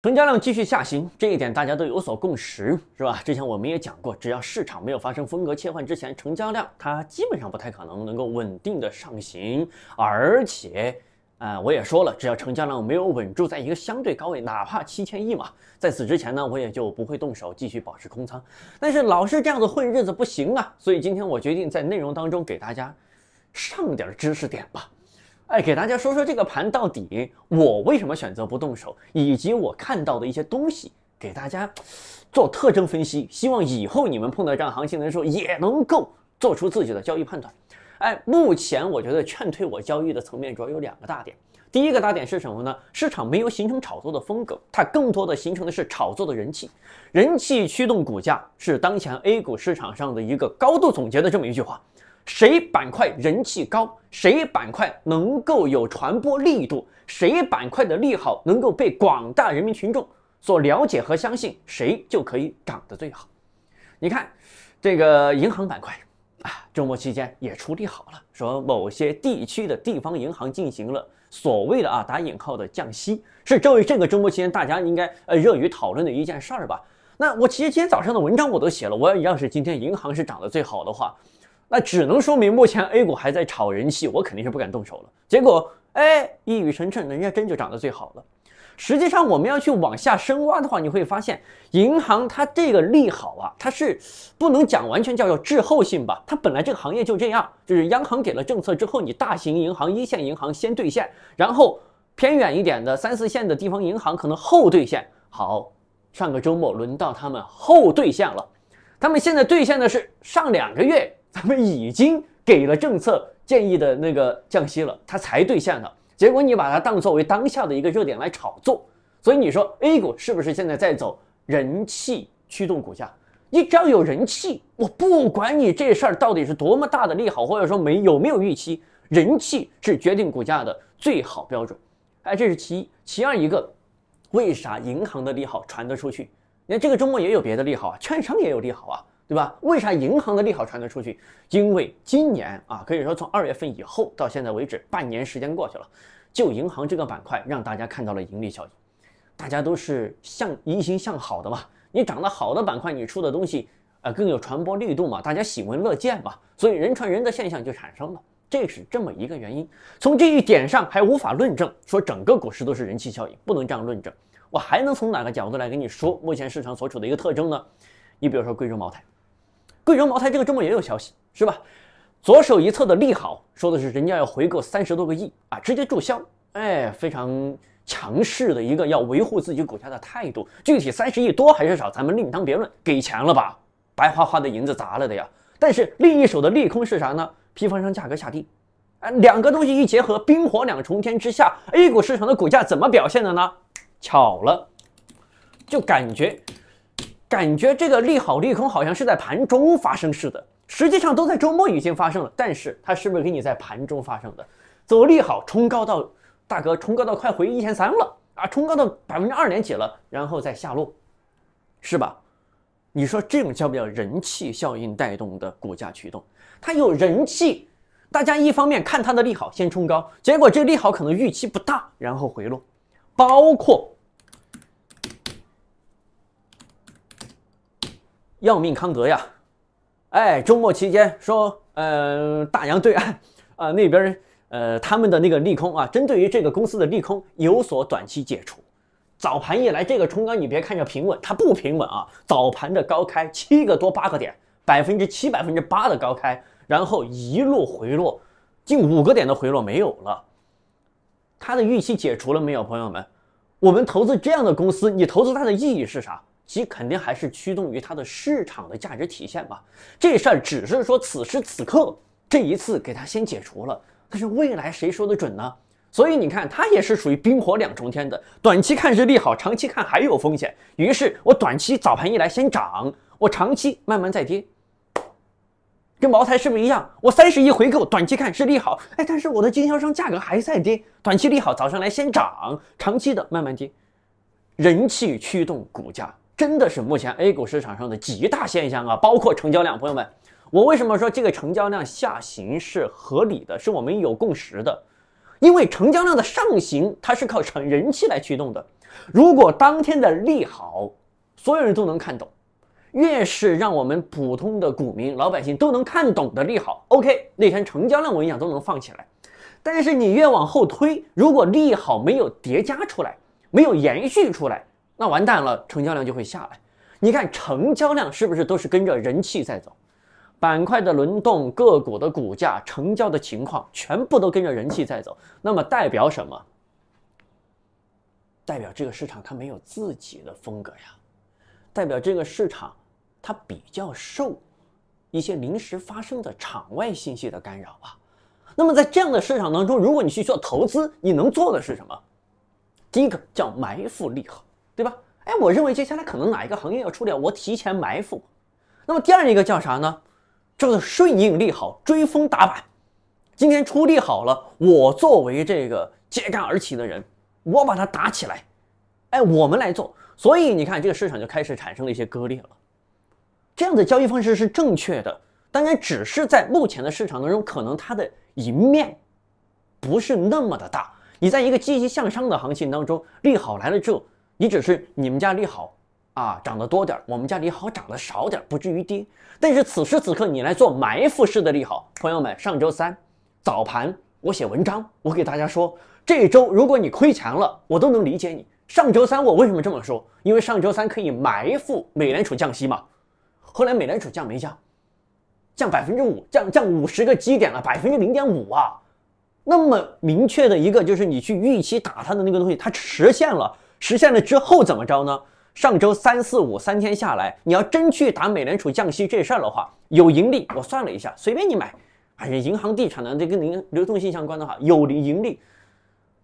成交量继续下行，这一点大家都有所共识，是吧？之前我们也讲过，只要市场没有发生风格切换之前，成交量它基本上不太可能能够稳定的上行。而且，啊，我也说了，只要成交量没有稳住在一个相对高位，哪怕七千亿嘛，在此之前呢，我也就不会动手继续保持空仓。但是老是这样子混日子不行啊，所以今天我决定在内容当中给大家上点知识点吧。哎，给大家说说这个盘到底我为什么选择不动手，以及我看到的一些东西，给大家做特征分析。希望以后你们碰到这样行情的时候，也能够做出自己的交易判断。哎，目前我觉得劝退我交易的层面主要有两个大点。第一个大点是什么呢？市场没有形成炒作的风格，它更多的形成的是炒作的人气，人气驱动股价是当前 A 股市场上的一个高度总结的这么一句话。谁板块人气高，谁板块能够有传播力度，谁板块的利好能够被广大人民群众所了解和相信，谁就可以涨得最好。你看，这个银行板块啊，周末期间也出利好了，说某些地区的地方银行进行了所谓的啊打引号的降息，是作为这个周末期间大家应该呃热于讨论的一件事儿吧？那我其实今天早上的文章我都写了，我要是今天银行是涨得最好的话。那只能说明目前 A 股还在炒人气，我肯定是不敢动手了。结果，哎，一语成谶，人家真就涨得最好了。实际上，我们要去往下深挖的话，你会发现，银行它这个利好啊，它是不能讲完全叫做滞后性吧？它本来这个行业就这样，就是央行给了政策之后，你大型银行、一线银行先兑现，然后偏远一点的三四线的地方银行可能后兑现。好，上个周末轮到他们后兑现了，他们现在兑现的是上两个月。他们已经给了政策建议的那个降息了，它才兑现的。结果你把它当作为当下的一个热点来炒作，所以你说 A 股是不是现在在走人气驱动股价？你只要有人气，我不管你这事儿到底是多么大的利好，或者说没有没有预期，人气是决定股价的最好标准。哎，这是其一，其二一个，为啥银行的利好传得出去？你看这个周末也有别的利好啊，券商也有利好啊。对吧？为啥银行的利好传得出去？因为今年啊，可以说从二月份以后到现在为止，半年时间过去了，就银行这个板块让大家看到了盈利效应，大家都是向移行向好的嘛。你涨得好的板块，你出的东西，呃，更有传播力度嘛，大家喜闻乐见嘛，所以人传人的现象就产生了，这是这么一个原因。从这一点上还无法论证说整个股市都是人气效应，不能这样论证。我还能从哪个角度来跟你说目前市场所处的一个特征呢？你比如说贵州茅台。贵州茅台这个周末也有消息，是吧？左手一侧的利好说的是人家要回购三十多个亿啊，直接注销，哎，非常强势的一个要维护自己股价的态度。具体三十亿多还是少，咱们另当别论。给钱了吧，白花花的银子砸了的呀。但是另一手的利空是啥呢？批发商价格下跌。啊，两个东西一结合，冰火两重天之下，A 股市场的股价怎么表现的呢？巧了，就感觉。感觉这个利好利空好像是在盘中发生似的，实际上都在周末已经发生了。但是它是不是给你在盘中发生的？走利好冲高到大哥冲高到快回一千三了啊，冲高到百分之二点几了，然后再下落，是吧？你说这种叫不叫人气效应带动的股价驱动？它有人气，大家一方面看它的利好先冲高，结果这利好可能预期不大，然后回落，包括。要命，康德呀！哎，周末期间说，嗯，大洋对岸啊那边，呃，他们的那个利空啊，针对于这个公司的利空有所短期解除。早盘一来，这个冲高，你别看着平稳，它不平稳啊！早盘的高开七个多八个点，百分之七百分之八的高开，然后一路回落，近五个点的回落没有了。它的预期解除了没有，朋友们？我们投资这样的公司，你投资它的意义是啥？其肯定还是驱动于它的市场的价值体现吧，这事儿只是说此时此刻这一次给它先解除了，但是未来谁说的准呢？所以你看，它也是属于冰火两重天的，短期看是利好，长期看还有风险。于是，我短期早盘一来先涨，我长期慢慢再跌，跟茅台是不是一样？我三十亿回购，短期看是利好，哎，但是我的经销商价格还在跌，短期利好早上来先涨，长期的慢慢跌，人气驱动股价。真的是目前 A 股市场上的极大现象啊！包括成交量，朋友们，我为什么说这个成交量下行是合理的，是我们有共识的？因为成交量的上行它是靠成人气来驱动的。如果当天的利好所有人都能看懂，越是让我们普通的股民、老百姓都能看懂的利好，OK，那天成交量我跟你讲都能放起来。但是你越往后推，如果利好没有叠加出来，没有延续出来。那完蛋了，成交量就会下来。你看成交量是不是都是跟着人气在走？板块的轮动、个股的股价、成交的情况，全部都跟着人气在走。那么代表什么？代表这个市场它没有自己的风格呀，代表这个市场它比较受一些临时发生的场外信息的干扰啊。那么在这样的市场当中，如果你去做投资，你能做的是什么？第一个叫埋伏利好。对吧？哎，我认为接下来可能哪一个行业要出掉，我提前埋伏。那么第二一个叫啥呢？叫做顺应利好追风打板。今天出利好了，我作为这个揭竿而起的人，我把它打起来。哎，我们来做。所以你看，这个市场就开始产生了一些割裂了。这样的交易方式是正确的，当然只是在目前的市场当中，可能它的赢面不是那么的大。你在一个积极向上的行情当中，利好来了之后。你只是你们家利好啊，涨得多点，我们家利好涨得少点，不至于跌。但是此时此刻你来做埋伏式的利好，朋友们，上周三早盘我写文章，我给大家说，这一周如果你亏钱了，我都能理解你。上周三我为什么这么说？因为上周三可以埋伏美联储降息嘛。后来美联储降没降？降百分之五，降降五十个基点了，百分之零点五啊。那么明确的一个就是你去预期打它的那个东西，它实现了。实现了之后怎么着呢？上周三四五三天下来，你要真去打美联储降息这事儿的话，有盈利，我算了一下，随便你买，哎，银行地产的这跟您流动性相关的话有盈利，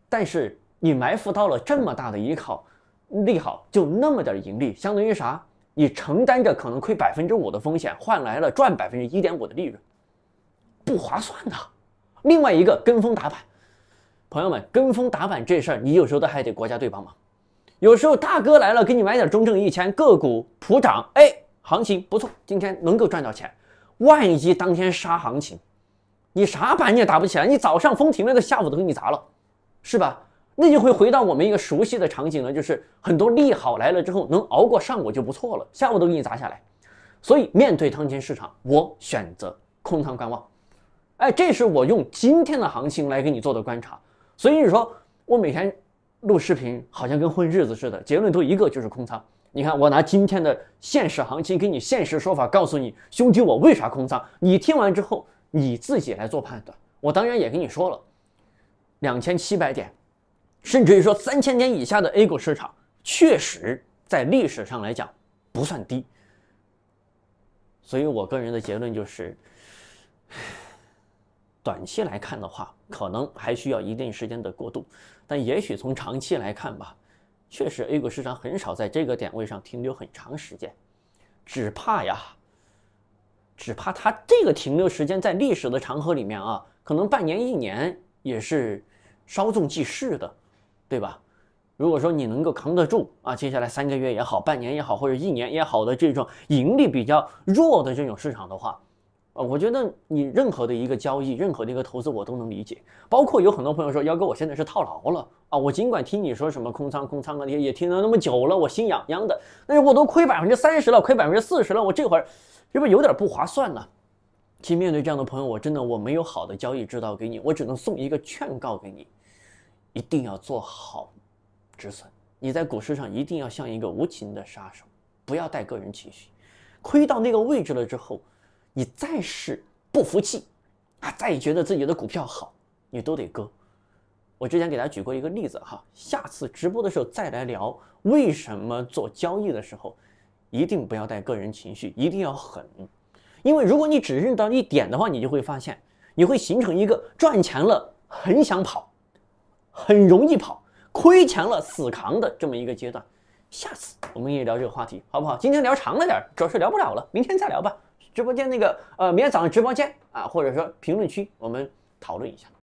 但是你埋伏到了这么大的依靠利好就那么点盈利，相当于啥？你承担着可能亏百分之五的风险，换来了赚百分之一点五的利润，不划算的。另外一个跟风打板，朋友们，跟风打板这事儿，你有时候都还得国家队帮忙。有时候大哥来了，给你买点中证一千，个股普涨，哎，行情不错，今天能够赚到钱。万一当天杀行情，你啥板也打不起来，你早上封停了，下午都给你砸了，是吧？那就会回到我们一个熟悉的场景了，就是很多利好来了之后，能熬过上午就不错了，下午都给你砸下来。所以面对当前市场，我选择空仓观望。哎，这是我用今天的行情来给你做的观察。所以你说我每天。录视频好像跟混日子似的，结论都一个就是空仓。你看，我拿今天的现实行情给你现实说法，告诉你兄弟，我为啥空仓？你听完之后，你自己来做判断。我当然也跟你说了，两千七百点，甚至于说三千点以下的 A 股市场，确实在历史上来讲不算低。所以我个人的结论就是。短期来看的话，可能还需要一定时间的过渡，但也许从长期来看吧，确实 A 股市场很少在这个点位上停留很长时间，只怕呀，只怕它这个停留时间在历史的长河里面啊，可能半年一年也是稍纵即逝的，对吧？如果说你能够扛得住啊，接下来三个月也好，半年也好，或者一年也好的这种盈利比较弱的这种市场的话。啊，我觉得你任何的一个交易，任何的一个投资，我都能理解。包括有很多朋友说：“幺哥，我现在是套牢了啊！”我尽管听你说什么空仓空仓啊，也也听了那么久了，我心痒痒的。那我都亏百分之三十了，亏百分之四十了，我这会儿是不是有点不划算呢？去面对这样的朋友，我真的我没有好的交易指导给你，我只能送一个劝告给你：一定要做好止损。你在股市上一定要像一个无情的杀手，不要带个人情绪。亏到那个位置了之后。你再是不服气，啊，再觉得自己的股票好，你都得割。我之前给大家举过一个例子哈，下次直播的时候再来聊为什么做交易的时候一定不要带个人情绪，一定要狠。因为如果你只认到一点的话，你就会发现，你会形成一个赚钱了很想跑，很容易跑；亏钱了死扛的这么一个阶段。下次我们也聊这个话题，好不好？今天聊长了点儿，主要是聊不了了，明天再聊吧。直播间那个，呃，明天早上直播间啊，或者说评论区，我们讨论一下。